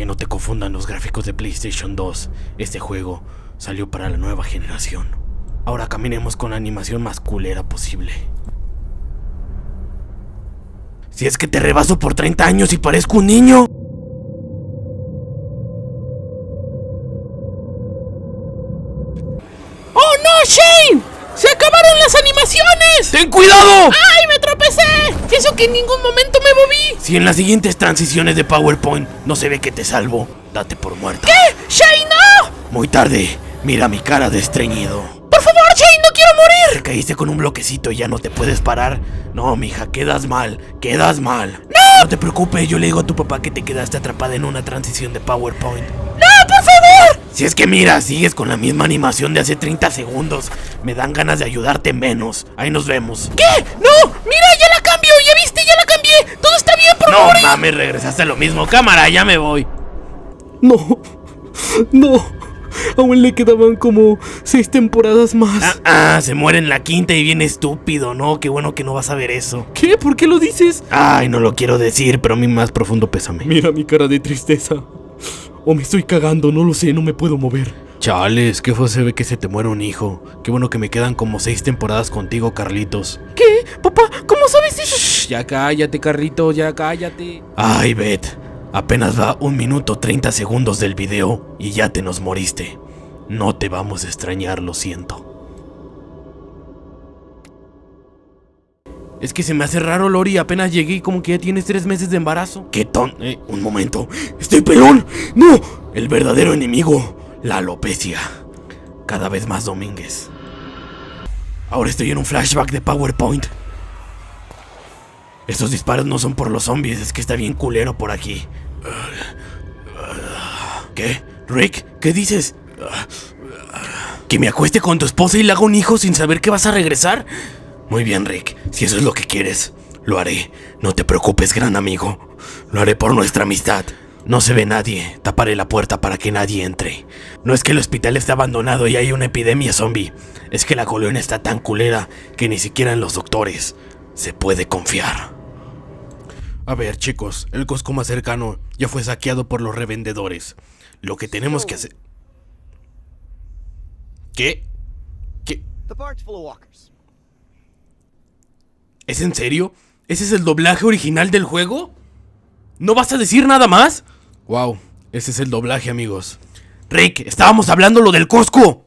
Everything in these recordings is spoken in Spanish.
Que no te confundan los gráficos de PlayStation 2. Este juego salió para la nueva generación. Ahora caminemos con la animación más culera posible. Si es que te rebaso por 30 años y parezco un niño. ¡Oh no, Shane! ¡Se acabaron las animaciones! ¡Ten cuidado! ¡Ay, me ¡Cállese! ¡Eso que en ningún momento me moví! Si en las siguientes transiciones de PowerPoint no se ve que te salvo, date por muerta. ¿Qué? ¡Shane, no! Muy tarde. Mira mi cara de estreñido. ¡Por favor, Shane! no quiero morir! Te caíste con un bloquecito y ya no te puedes parar. No, mija, quedas mal. Quedas mal. ¡No! No te preocupes, yo le digo a tu papá que te quedaste atrapada en una transición de PowerPoint. ¡No, por favor! Si es que mira, sigues con la misma animación de hace 30 segundos. Me dan ganas de ayudarte menos. Ahí nos vemos. ¿Qué? ¡No! ¡Mira, ¡Qué viste, ya la cambié. Todo está bien, por no, No mames, regresaste a lo mismo. Cámara, ya me voy. No, no. Aún le quedaban como seis temporadas más. Ah, ah, se muere en la quinta y viene estúpido, ¿no? Qué bueno que no vas a ver eso. ¿Qué? ¿Por qué lo dices? Ay, no lo quiero decir, pero a mí más profundo pésame. Mira mi cara de tristeza. O me estoy cagando, no lo sé, no me puedo mover. Chales, qué fue se ve que se te muere un hijo. Qué bueno que me quedan como seis temporadas contigo, Carlitos. ¿Qué? Papá, ¿cómo sabes eso? ya cállate, carrito, ya cállate. Ay, Beth, apenas va un minuto 30 segundos del video y ya te nos moriste. No te vamos a extrañar, lo siento. Es que se me hace raro, Lori. Apenas llegué y como que ya tienes tres meses de embarazo. ¿Qué ton? Eh, un momento. ¡Estoy pelón! ¡No! El verdadero enemigo, la alopecia. Cada vez más Domínguez. Ahora estoy en un flashback de PowerPoint. Esos disparos no son por los zombies, es que está bien culero por aquí. ¿Qué? Rick, ¿qué dices? ¿Que me acueste con tu esposa y le haga un hijo sin saber que vas a regresar? Muy bien, Rick, si eso es lo que quieres, lo haré. No te preocupes, gran amigo. Lo haré por nuestra amistad. No se ve nadie, taparé la puerta para que nadie entre. No es que el hospital esté abandonado y hay una epidemia zombie, es que la colonia está tan culera que ni siquiera en los doctores se puede confiar. A ver, chicos, el cosco más cercano ya fue saqueado por los revendedores. Lo que tenemos que hacer... ¿Qué? ¿Qué? ¿Es en serio? ¿Ese es el doblaje original del juego? ¿No vas a decir nada más? Wow, ese es el doblaje, amigos. Rick, estábamos hablando lo del cosco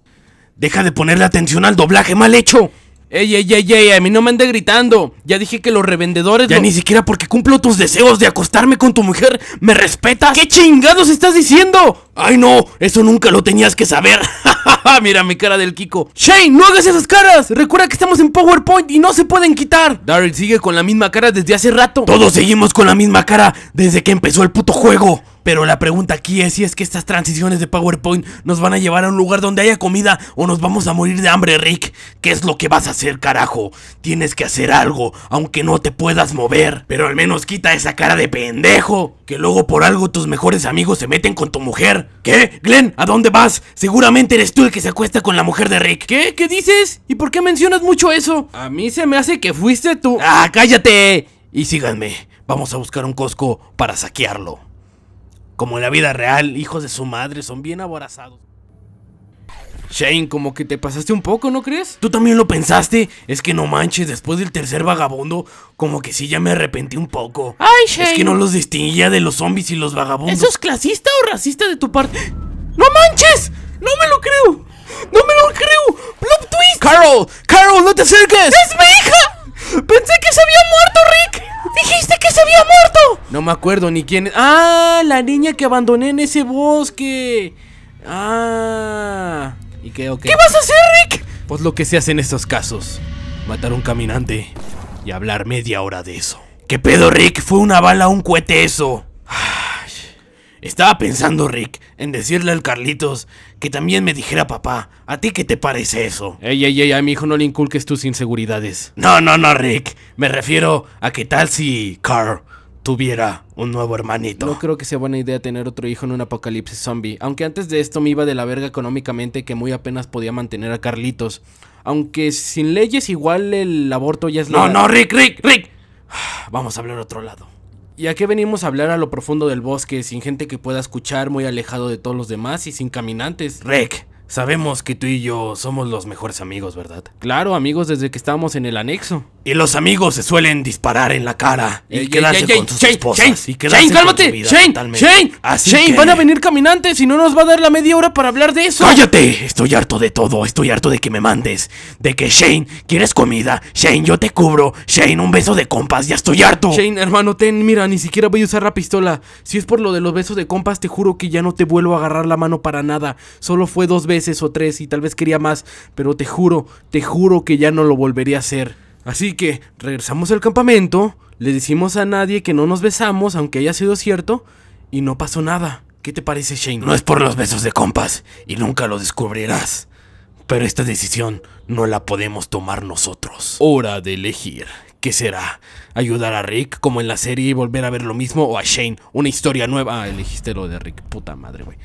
Deja de ponerle atención al doblaje mal hecho. Ey, ey, ey, ey, a mí no me ande gritando. Ya dije que los revendedores. Ya ni siquiera porque cumplo tus deseos de acostarme con tu mujer, ¿me respetas? ¿Qué chingados estás diciendo? Ay, no, eso nunca lo tenías que saber. Mira mi cara del Kiko. Shane, no hagas esas caras. Recuerda que estamos en PowerPoint y no se pueden quitar. Daryl sigue con la misma cara desde hace rato. Todos seguimos con la misma cara desde que empezó el puto juego. Pero la pregunta aquí es si es que estas transiciones de PowerPoint nos van a llevar a un lugar donde haya comida o nos vamos a morir de hambre, Rick. ¿Qué es lo que vas a hacer, carajo? Tienes que hacer algo, aunque no te puedas mover. Pero al menos quita esa cara de pendejo. Que luego por algo tus mejores amigos se meten con tu mujer. ¿Qué? Glenn, ¿a dónde vas? Seguramente eres tú el que se acuesta con la mujer de Rick. ¿Qué? ¿Qué dices? ¿Y por qué mencionas mucho eso? A mí se me hace que fuiste tú. ¡Ah, cállate! Y síganme. Vamos a buscar un cosco para saquearlo. Como en la vida real, hijos de su madre son bien aborazados. Shane, como que te pasaste un poco, ¿no crees? ¿Tú también lo pensaste? Es que no manches, después del tercer vagabundo, como que sí ya me arrepentí un poco. ¡Ay, Shane! Es que no los distinguía de los zombies y los vagabundos. ¿Eso es clasista o racista de tu parte? ¡No manches! ¡No me lo creo! ¡No me lo creo! ¡Plop twist! ¡Carol! ¡Carol, no te acerques! ¡Es mi hija! ¡Pensé que se había muerto, Rick! ¡Dijiste que se había muerto! No me acuerdo ni quién... ¡Ah! La niña que abandoné en ese bosque. ¡Ah! ¿Y qué? ¿Qué vas a hacer, Rick? Pues lo que se hace en estos casos. Matar a un caminante y hablar media hora de eso. ¿Qué pedo, Rick? Fue una bala, un cohete eso. Ah. Estaba pensando, Rick, en decirle al Carlitos que también me dijera papá. ¿A ti qué te parece eso? Ey, ey, ey, a mi hijo no le inculques tus inseguridades. No, no, no, Rick. Me refiero a qué tal si Carl tuviera un nuevo hermanito. No creo que sea buena idea tener otro hijo en un apocalipsis zombie, aunque antes de esto me iba de la verga económicamente que muy apenas podía mantener a Carlitos. Aunque sin leyes igual el aborto ya es... No, no, Rick, Rick, Rick. Ah, vamos a hablar otro lado. ¿Y a qué venimos a hablar a lo profundo del bosque, sin gente que pueda escuchar, muy alejado de todos los demás y sin caminantes? Rec, sabemos que tú y yo somos los mejores amigos, ¿verdad? Claro, amigos desde que estábamos en el anexo. Y los amigos se suelen disparar en la cara y, eh, quedarse con sus Shane, esposas. Shane, Shane, cálmate. Shane, Shane, van a venir caminantes y no nos va a dar la media hora para hablar de eso. Cállate, estoy harto de todo, estoy harto de que me mandes, de que Shane, quieres comida, Shane, yo te cubro, Shane, un beso de compas, ya estoy harto. Shane, hermano, ten, mira, ni siquiera voy a usar la pistola. Si es por lo de los besos de compas, te juro que ya no te vuelvo a agarrar la mano para nada. Solo fue dos veces o tres y tal vez quería más, pero te juro, te juro que ya no lo volvería a hacer. Así que regresamos al campamento, le decimos a nadie que no nos besamos, aunque haya sido cierto, y no pasó nada. ¿Qué te parece, Shane? No es por los besos de compas, y nunca lo descubrirás. Pero esta decisión no la podemos tomar nosotros. Hora de elegir. ¿Qué será? ¿Ayudar a Rick como en la serie y volver a ver lo mismo? ¿O a Shane? Una historia nueva. Ah, elegiste lo de Rick. Puta madre, güey.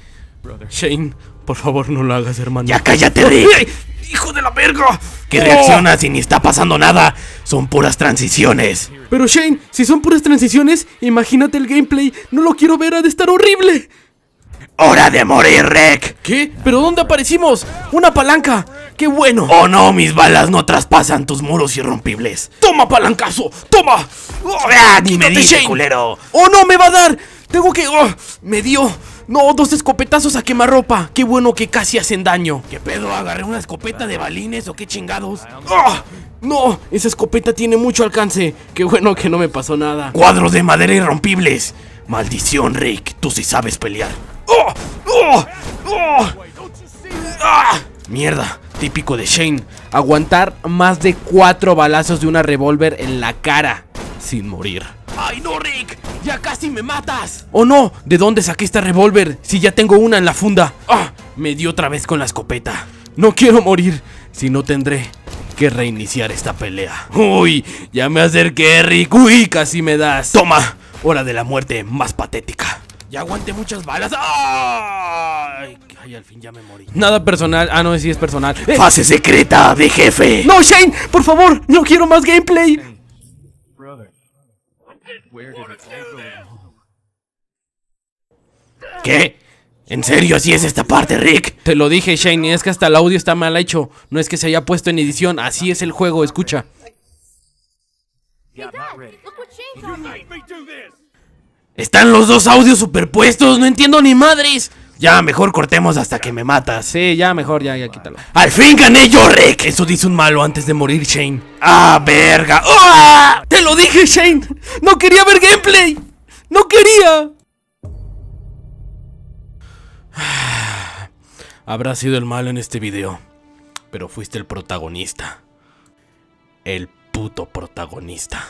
Shane, por favor no lo hagas, hermano. Ya cállate, Rick. ¡Hijo de la verga! ¿Qué oh. reacciona si ni está pasando nada. Son puras transiciones. Pero Shane, si son puras transiciones, imagínate el gameplay. No lo quiero ver, ha de estar horrible. ¡Hora de morir, rec ¿Qué? ¿Pero dónde aparecimos? ¡Una palanca! ¡Qué bueno! ¡Oh no! Mis balas no traspasan tus muros irrompibles. ¡Toma, palancazo! ¡Toma! Ah, ni me dice, culero! ¡Oh no! ¡Me va a dar! Tengo que... Oh, me dio... No, dos escopetazos a quemarropa. Qué bueno que casi hacen daño. ¿Qué pedo? ¿Agarré una escopeta de balines o qué chingados? ¡Oh! ¡No! Esa escopeta tiene mucho alcance. Qué bueno que no me pasó nada. Cuadros de madera irrompibles. Maldición, Rick. Tú sí sabes pelear. ¡Oh! ¡Oh! ¡Oh! ¡Ah! Mierda, típico de Shane. Aguantar más de cuatro balazos de una revólver en la cara sin morir. ¡Ay, no, Rick! ¡Ya casi me matas! ¡Oh no! ¿De dónde saqué este revólver? Si ya tengo una en la funda. ¡Ah! Me dio otra vez con la escopeta. No quiero morir, si no tendré que reiniciar esta pelea. ¡Uy! Ya me acerqué, Rick. ¡Uy! Casi me das. ¡Toma! Hora de la muerte más patética. Ya aguanté muchas balas. ¡Ay! al fin ya me morí. Nada personal. Ah, no, sí es personal. Eh. ¡Fase secreta de jefe! ¡No, Shane! ¡Por favor! ¡No quiero más gameplay! brother. ¿Qué? ¿En serio así es esta parte, Rick? Te lo dije, Shane, es que hasta el audio está mal hecho. No es que se haya puesto en edición, así es el juego, escucha. Están los dos audios superpuestos, no entiendo ni madres. Ya, mejor cortemos hasta que me matas. Sí, ya, mejor, ya, ya, quítalo. ¡Al fin gané yo, Rick! Eso dice un malo antes de morir, Shane. ¡Ah, verga! ¡Oh! ¡Te lo dije, Shane! ¡No quería ver gameplay! ¡No quería! Habrá sido el malo en este video, pero fuiste el protagonista. El puto protagonista.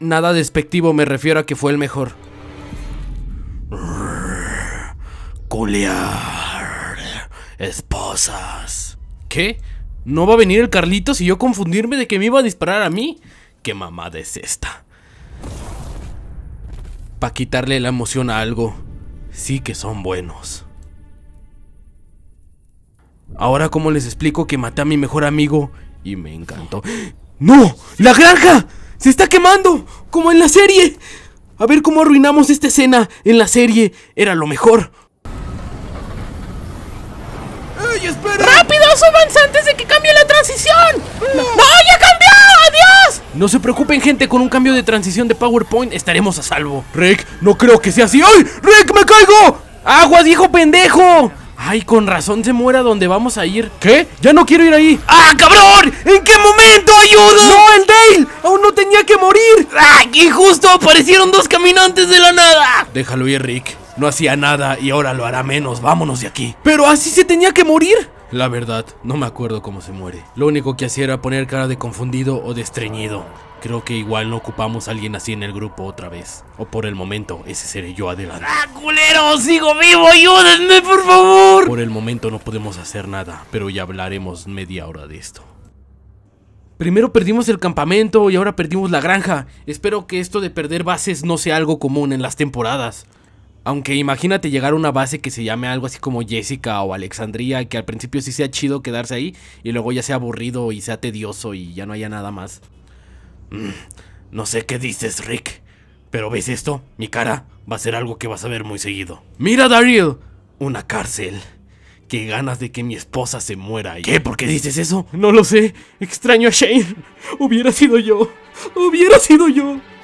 Nada despectivo, me refiero a que fue el mejor. esposas. ¿Qué? ¿No va a venir el Carlitos y yo confundirme de que me iba a disparar a mí? ¿Qué mamada es esta? Para quitarle la emoción a algo, sí que son buenos. Ahora, ¿cómo les explico que maté a mi mejor amigo y me encantó? ¡No! ¡La granja! ¡Se está quemando! ¡Como en la serie! A ver cómo arruinamos esta escena en la serie. Era lo mejor. ¡Rápido, súbanse antes de que cambie la transición! ¡No, ya cambió! ¡Adiós! No se preocupen, gente, con un cambio de transición de PowerPoint estaremos a salvo. Rick, no creo que sea así. ¡Ay, Rick, me caigo! ¡Aguas, hijo pendejo! Ay, con razón se muera donde vamos a ir. ¿Qué? Ya no quiero ir ahí. ¡Ah, cabrón! ¿En qué momento? ¡Ayuda! ¡No, el Dale! ¡Aún no tenía que morir! ¡Ay, justo Aparecieron dos caminantes de la nada. Déjalo ir, Rick no hacía nada y ahora lo hará menos, vámonos de aquí. Pero así se tenía que morir. La verdad, no me acuerdo cómo se muere. Lo único que hacía era poner cara de confundido o de estreñido. Creo que igual no ocupamos a alguien así en el grupo otra vez. O por el momento, ese seré yo adelante. ¡Ah, culero! ¡Sigo vivo! ¡Ayúdenme, por favor! Por el momento no podemos hacer nada, pero ya hablaremos media hora de esto. Primero perdimos el campamento y ahora perdimos la granja. Espero que esto de perder bases no sea algo común en las temporadas. Aunque imagínate llegar a una base que se llame algo así como Jessica o alexandría que al principio sí sea chido quedarse ahí y luego ya sea aburrido y sea tedioso y ya no haya nada más. Mm, no sé qué dices, Rick, pero ¿ves esto? Mi cara va a ser algo que vas a ver muy seguido. ¡Mira, Daryl! Una cárcel. Qué ganas de que mi esposa se muera. ¿Qué? ¿Por qué dices eso? No lo sé. Extraño a Shane. Hubiera sido yo. Hubiera sido yo.